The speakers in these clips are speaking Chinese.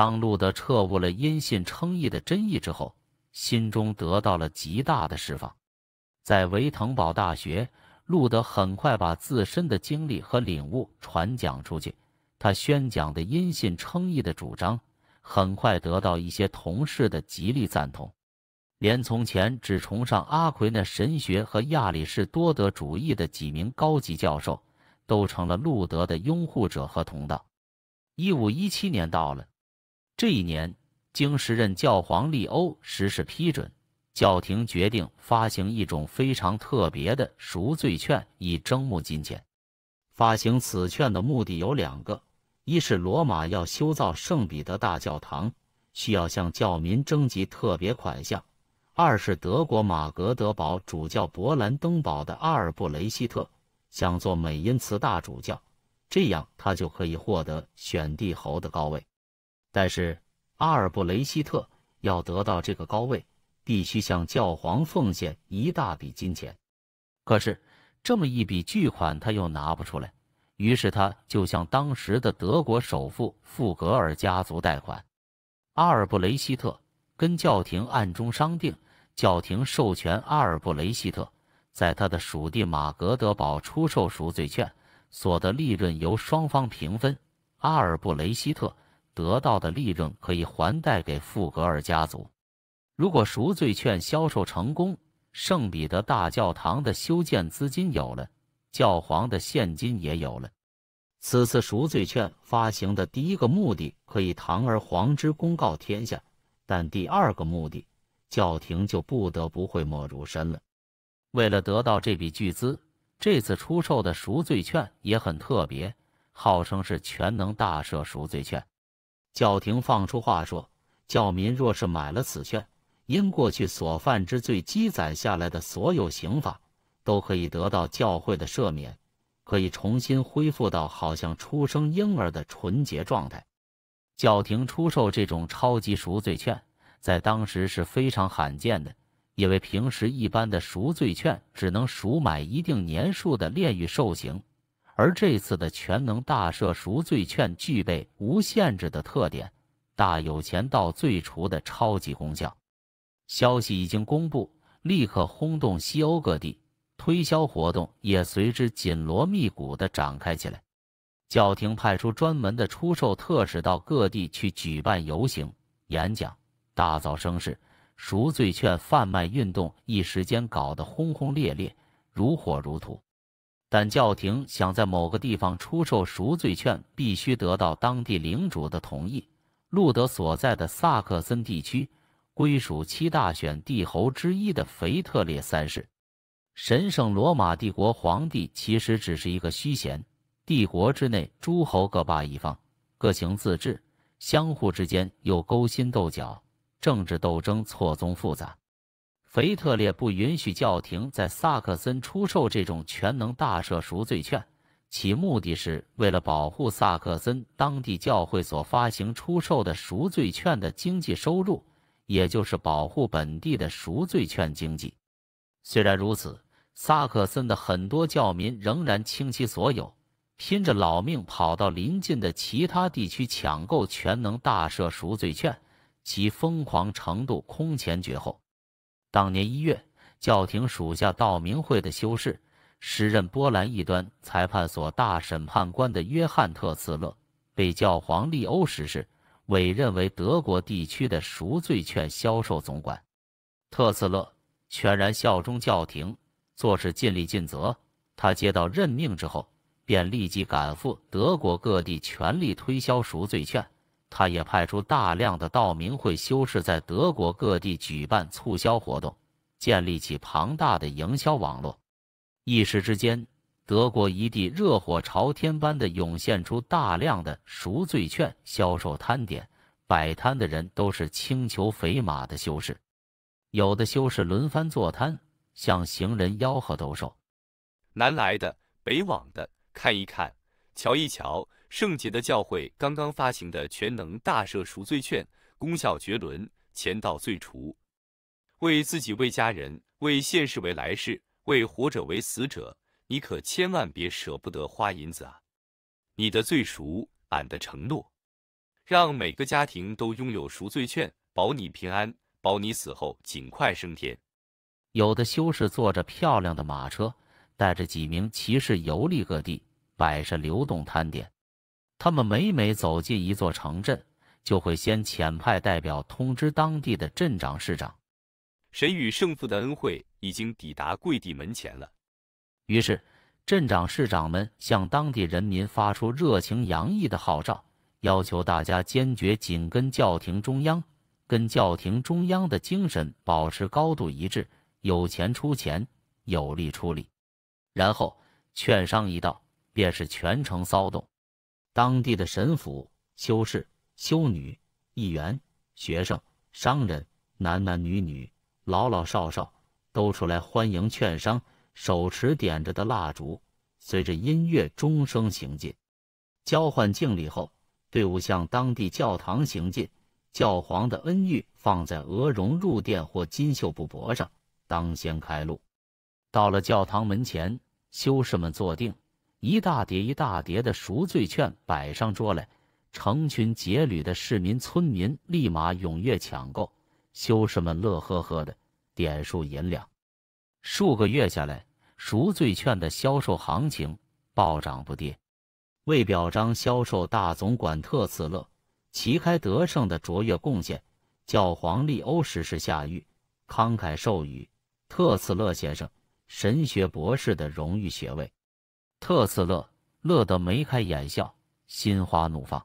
当路德彻悟了因信称义的真意之后，心中得到了极大的释放。在维滕堡大学，路德很快把自身的经历和领悟传讲出去。他宣讲的因信称义的主张，很快得到一些同事的极力赞同。连从前只崇尚阿奎那神学和亚里士多德主义的几名高级教授，都成了路德的拥护者和同道。一五一七年到了。这一年，经时任教皇利欧十世批准，教廷决定发行一种非常特别的赎罪券，以征募金钱。发行此券的目的有两个：一是罗马要修造圣彼得大教堂，需要向教民征集特别款项；二是德国马格德堡主教勃兰登堡的阿尔布雷希特想做美因茨大主教，这样他就可以获得选帝侯的高位。但是阿尔布雷希特要得到这个高位，必须向教皇奉献一大笔金钱。可是这么一笔巨款，他又拿不出来。于是他就向当时的德国首富富格尔家族贷款。阿尔布雷希特跟教廷暗中商定，教廷授权阿尔布雷希特在他的属地马格德堡出售赎罪券，所得利润由双方平分。阿尔布雷希特。得到的利润可以还贷给富格尔家族。如果赎罪券销售成功，圣彼得大教堂的修建资金有了，教皇的现金也有了。此次赎罪券发行的第一个目的可以堂而皇之公告天下，但第二个目的，教廷就不得不讳莫如深了。为了得到这笔巨资，这次出售的赎罪券也很特别，号称是全能大赦赎罪券。教廷放出话说，教民若是买了此券，因过去所犯之罪积攒下来的所有刑罚，都可以得到教会的赦免，可以重新恢复到好像出生婴儿的纯洁状态。教廷出售这种超级赎罪券，在当时是非常罕见的，因为平时一般的赎罪券只能赎买一定年数的炼狱受刑。而这次的全能大赦赎罪券具备无限制的特点，大有钱到最除的超级功效。消息一经公布，立刻轰动西欧各地，推销活动也随之紧锣密鼓地展开起来。教廷派出专门的出售特使到各地去举办游行演讲，大造声势。赎罪券贩卖运动一时间搞得轰轰烈烈，如火如荼。但教廷想在某个地方出售赎罪券，必须得到当地领主的同意。路德所在的萨克森地区归属七大选帝侯之一的腓特烈三世。神圣罗马帝国皇帝其实只是一个虚衔，帝国之内诸侯各霸一方，各行自治，相互之间又勾心斗角，政治斗争错综复杂。腓特烈不允许教廷在萨克森出售这种全能大赦赎罪券，其目的是为了保护萨克森当地教会所发行出售的赎罪券的经济收入，也就是保护本地的赎罪券经济。虽然如此，萨克森的很多教民仍然倾其所有，拼着老命跑到邻近的其他地区抢购全能大赦赎罪券，其疯狂程度空前绝后。当年一月，教廷属下道明会的修士、时任波兰一端裁判所大审判官的约翰·特茨勒，被教皇利欧十世委任为德国地区的赎罪券销售总管。特茨勒全然效忠教廷，做事尽力尽责。他接到任命之后，便立即赶赴德国各地，全力推销赎罪券。他也派出大量的道明会修士在德国各地举办促销活动，建立起庞大的营销网络。一时之间，德国一地热火朝天般的涌现出大量的赎罪券销售摊点，摆摊的人都是青裘肥马的修士，有的修士轮番坐摊，向行人吆喝兜售。南来的，北往的，看一看，瞧一瞧。圣洁的教会刚刚发行的全能大赦赎罪券，功效绝伦，前道罪除，为自己、为家人、为现世、为来世、为活者、为死者，你可千万别舍不得花银子啊！你的罪赎，俺的承诺，让每个家庭都拥有赎罪券，保你平安，保你死后尽快升天。有的修士坐着漂亮的马车，带着几名骑士游历各地，摆设流动摊点。他们每每走进一座城镇，就会先遣派代表通知当地的镇长、市长，神与圣父的恩惠已经抵达跪地门前了。于是，镇长、市长们向当地人民发出热情洋溢的号召，要求大家坚决紧跟教廷中央，跟教廷中央的精神保持高度一致，有钱出钱，有力出力。然后，券商一到，便是全城骚动。当地的神府、修士、修女、议员、学生、商人，男男女女、老老少少都出来欢迎券商，手持点着的蜡烛，随着音乐钟声行进。交换敬礼后，队伍向当地教堂行进。教皇的恩玉放在鹅绒入殿或金绣布帛上，当先开路。到了教堂门前，修士们坐定。一大叠一大叠的赎罪券摆上桌来，成群结旅的市民村民立马踊跃抢购，修士们乐呵呵的点数银两。数个月下来，赎罪券的销售行情暴涨不跌。为表彰销售大总管特次勒旗开得胜的卓越贡献，教皇利欧十世下狱，慷慨授予特次勒先生神学博士的荣誉学位。特次勒乐得眉开眼笑，心花怒放。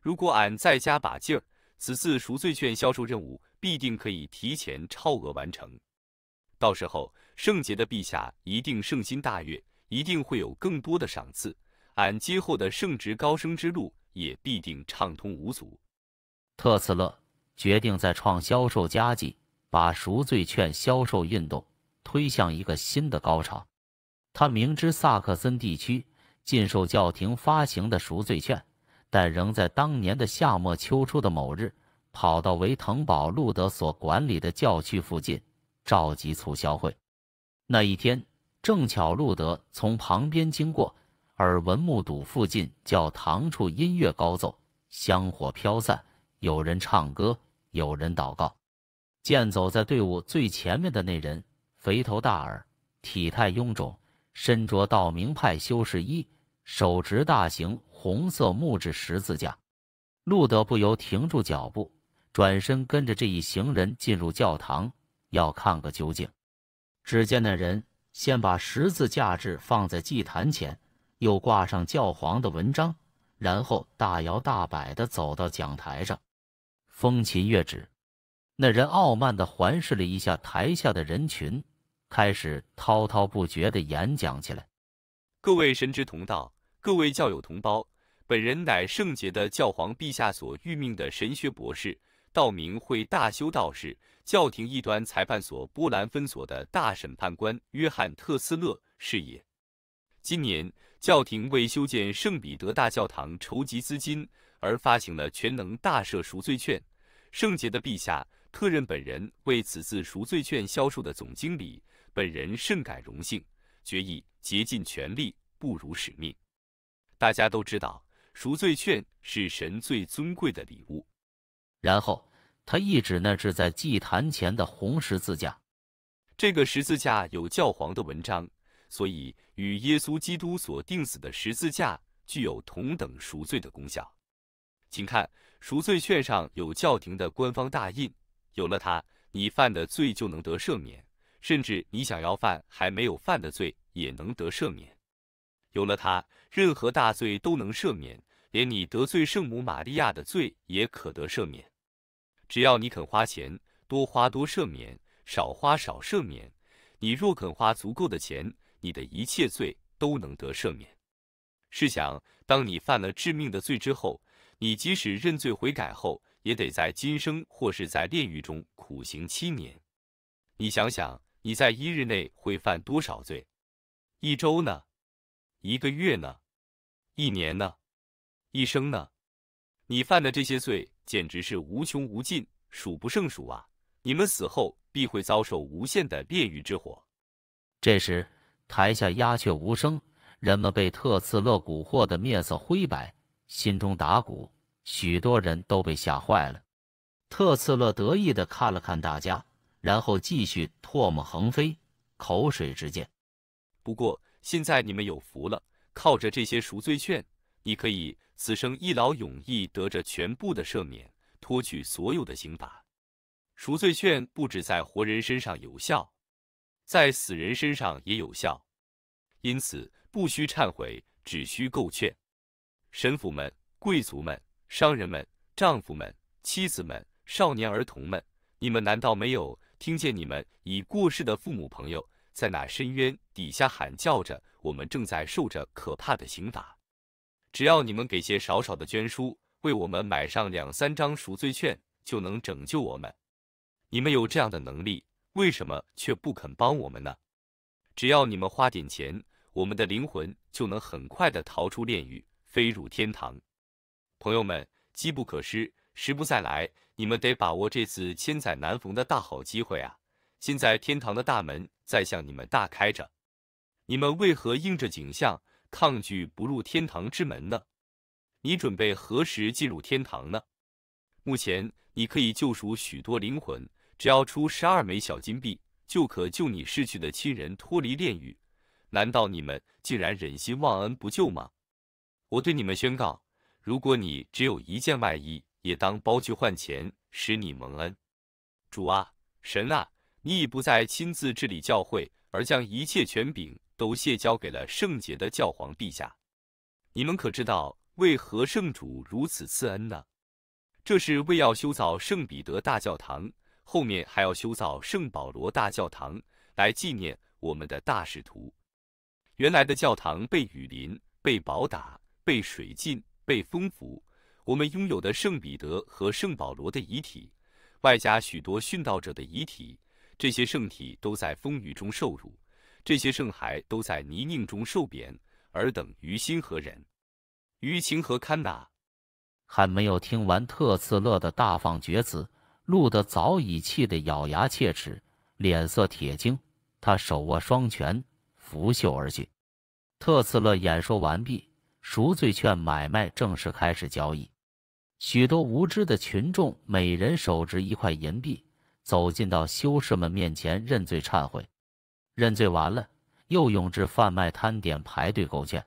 如果俺再加把劲儿，此次赎罪券销售任务必定可以提前超额完成。到时候，圣洁的陛下一定圣心大悦，一定会有更多的赏赐。俺今后的圣职高升之路也必定畅通无阻。特次勒决定再创销售佳绩，把赎罪券销售运动推向一个新的高潮。他明知萨克森地区禁售教廷发行的赎罪券，但仍在当年的夏末秋初的某日，跑到维滕堡路德所管理的教区附近召集促销会。那一天正巧路德从旁边经过，耳闻目睹附近教堂处音乐高奏，香火飘散，有人唱歌，有人祷告。见走在队伍最前面的那人，肥头大耳，体态臃肿。身着道明派修士衣，手执大型红色木质十字架，路德不由停住脚步，转身跟着这一行人进入教堂，要看个究竟。只见那人先把十字架置放在祭坛前，又挂上教皇的文章，然后大摇大摆地走到讲台上，风琴乐指。那人傲慢地环视了一下台下的人群。开始滔滔不绝地演讲起来。各位神职同道，各位教友同胞，本人乃圣洁的教皇陛下所谕命的神学博士，道明会大修道士，教廷异端裁判所波兰分所的大审判官约翰·特斯勒是也。今年，教廷为修建圣彼得大教堂筹集资金，而发行了全能大赦赎罪券。圣洁的陛下特任本人为此次赎罪券销售的总经理。本人甚感荣幸，决意竭尽全力，不辱使命。大家都知道，赎罪券是神最尊贵的礼物。然后他一指那置在祭坛前的红十字架，这个十字架有教皇的文章，所以与耶稣基督所钉死的十字架具有同等赎罪的功效。请看，赎罪券上有教廷的官方大印，有了它，你犯的罪就能得赦免。甚至你想要犯还没有犯的罪也能得赦免，有了它，任何大罪都能赦免，连你得罪圣母玛利亚的罪也可得赦免。只要你肯花钱，多花多赦免，少花少赦免。你若肯花足够的钱，你的一切罪都能得赦免。试想，当你犯了致命的罪之后，你即使认罪悔改后，也得在今生或是在炼狱中苦行七年。你想想。你在一日内会犯多少罪？一周呢？一个月呢？一年呢？一生呢？你犯的这些罪简直是无穷无尽、数不胜数啊！你们死后必会遭受无限的炼狱之火。这时，台下鸦雀无声，人们被特次勒蛊惑的面色灰白，心中打鼓，许多人都被吓坏了。特次勒得意的看了看大家。然后继续唾沫横飞，口水直溅。不过现在你们有福了，靠着这些赎罪券，你可以此生一劳永逸得着全部的赦免，脱去所有的刑罚。赎罪券不止在活人身上有效，在死人身上也有效，因此不需忏悔，只需够券。神父们、贵族们、商人们、丈夫们、妻子们、少年儿童们，你们难道没有？听见你们已过世的父母朋友在那深渊底下喊叫着，我们正在受着可怕的刑罚。只要你们给些少少的捐书，为我们买上两三张赎罪券，就能拯救我们。你们有这样的能力，为什么却不肯帮我们呢？只要你们花点钱，我们的灵魂就能很快的逃出炼狱，飞入天堂。朋友们，机不可失。时不再来，你们得把握这次千载难逢的大好机会啊！现在天堂的大门在向你们大开着，你们为何应着景象抗拒不入天堂之门呢？你准备何时进入天堂呢？目前你可以救赎许多灵魂，只要出十二枚小金币，就可救你逝去的亲人脱离炼狱。难道你们竟然忍心忘恩不救吗？我对你们宣告，如果你只有一件外衣，也当包去换钱，使你蒙恩。主啊，神啊，你已不再亲自治理教会，而将一切权柄都卸交给了圣洁的教皇陛下。你们可知道为何圣主如此赐恩呢？这是为要修造圣彼得大教堂，后面还要修造圣保罗大教堂，来纪念我们的大使徒。原来的教堂被雨淋，被雹打，被水浸，被风拂。我们拥有的圣彼得和圣保罗的遗体，外加许多殉道者的遗体，这些圣体都在风雨中受辱，这些圣骸都在泥泞中受贬。尔等于心何忍？于情何堪呐？还没有听完特次勒的大放厥词，路德早已气得咬牙切齿，脸色铁青。他手握双拳，拂袖而去。特次勒演说完毕，赎罪券买卖正式开始交易。许多无知的群众每人手执一块银币，走进到修士们面前认罪忏悔。认罪完了，又涌至贩卖摊点排队购券。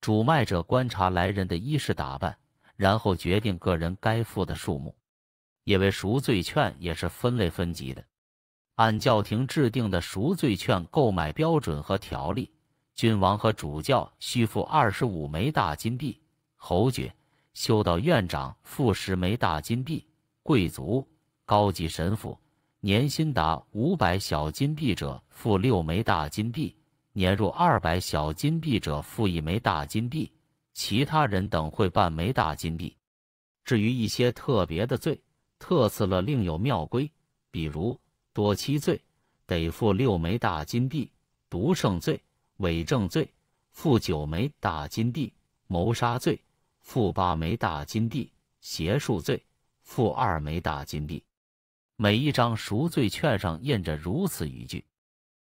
主卖者观察来人的衣饰打扮，然后决定个人该付的数目，因为赎罪券也是分类分级的。按教廷制定的赎罪券购买标准和条例，君王和主教需付二十五枚大金币，侯爵。修道院长付十枚大金币，贵族高级神父年薪达五百小金币者付六枚大金币，年入二百小金币者付一枚大金币，其他人等会半枚大金币。至于一些特别的罪，特赐了另有妙规，比如多妻罪得付六枚大金币，毒圣罪、伪证罪付九枚大金币，谋杀罪。负八枚大金币，邪恕罪；负二枚大金币。每一张赎罪券上印着如此语句：“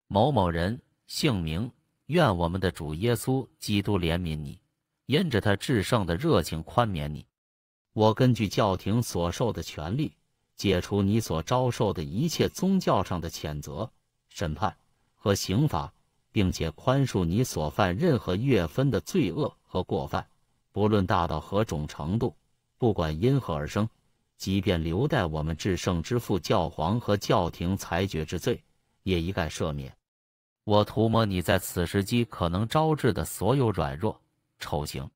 某某人，姓名，愿我们的主耶稣基督怜悯你，因着他至圣的热情宽免你。我根据教廷所受的权利，解除你所遭受的一切宗教上的谴责、审判和刑罚，并且宽恕你所犯任何月分的罪恶和过犯。”不论大到何种程度，不管因何而生，即便留待我们至圣之父教皇和教廷裁决之罪，也一概赦免。我涂抹你在此时机可能招致的所有软弱丑行，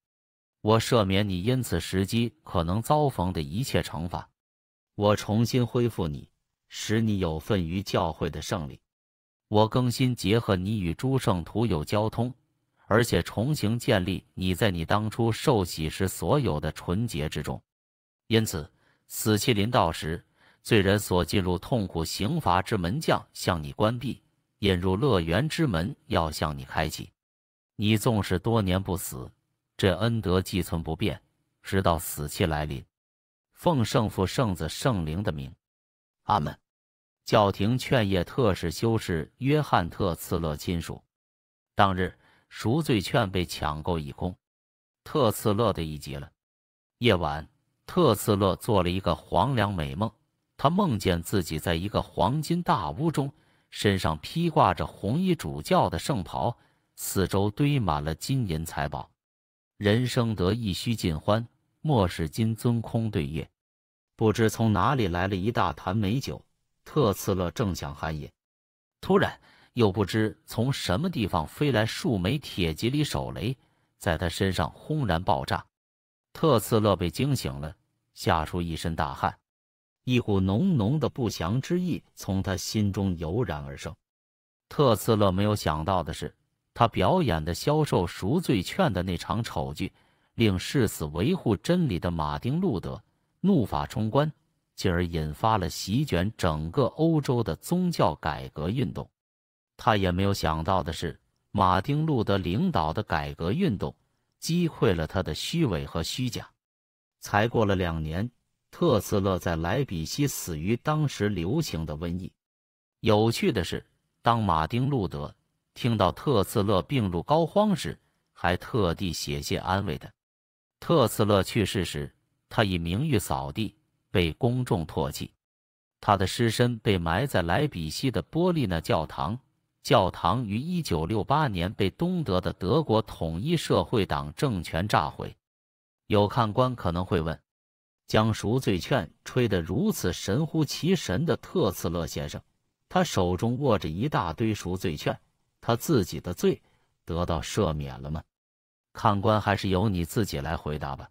我赦免你因此时机可能遭逢的一切惩罚。我重新恢复你，使你有份于教会的胜利。我更新结合你与诸圣徒有交通。而且重新建立你在你当初受洗时所有的纯洁之中，因此死期临到时，罪人所进入痛苦刑罚之门将向你关闭，引入乐园之门要向你开启。你纵使多年不死，这恩德寄存不变，直到死期来临。奉圣父、圣子、圣灵的名，阿门。教廷劝业特使修士约翰·特茨勒亲属，当日。赎罪券被抢购一空，特次勒的一急了。夜晚，特次勒做了一个黄粱美梦，他梦见自己在一个黄金大屋中，身上披挂着红衣主教的圣袍，四周堆满了金银财宝。人生得意须尽欢，莫使金樽空对月。不知从哪里来了一大坛美酒，特次勒正想酣饮，突然。又不知从什么地方飞来数枚铁吉里手雷，在他身上轰然爆炸。特茨勒被惊醒了，吓出一身大汗，一股浓浓的不祥之意从他心中油然而生。特茨勒没有想到的是，他表演的销售赎罪券的那场丑剧，令誓死维护真理的马丁·路德怒发冲冠，进而引发了席卷整个欧洲的宗教改革运动。他也没有想到的是，马丁·路德领导的改革运动击溃了他的虚伪和虚假。才过了两年，特斯勒在莱比锡死于当时流行的瘟疫。有趣的是，当马丁·路德听到特斯勒病入膏肓时，还特地写信安慰他。特斯勒去世时，他以名誉扫地，被公众唾弃。他的尸身被埋在莱比锡的波利纳教堂。教堂于一九六八年被东德的德国统一社会党政权炸毁。有看官可能会问：将赎罪券吹得如此神乎其神的特斯勒先生，他手中握着一大堆赎罪券，他自己的罪得到赦免了吗？看官还是由你自己来回答吧。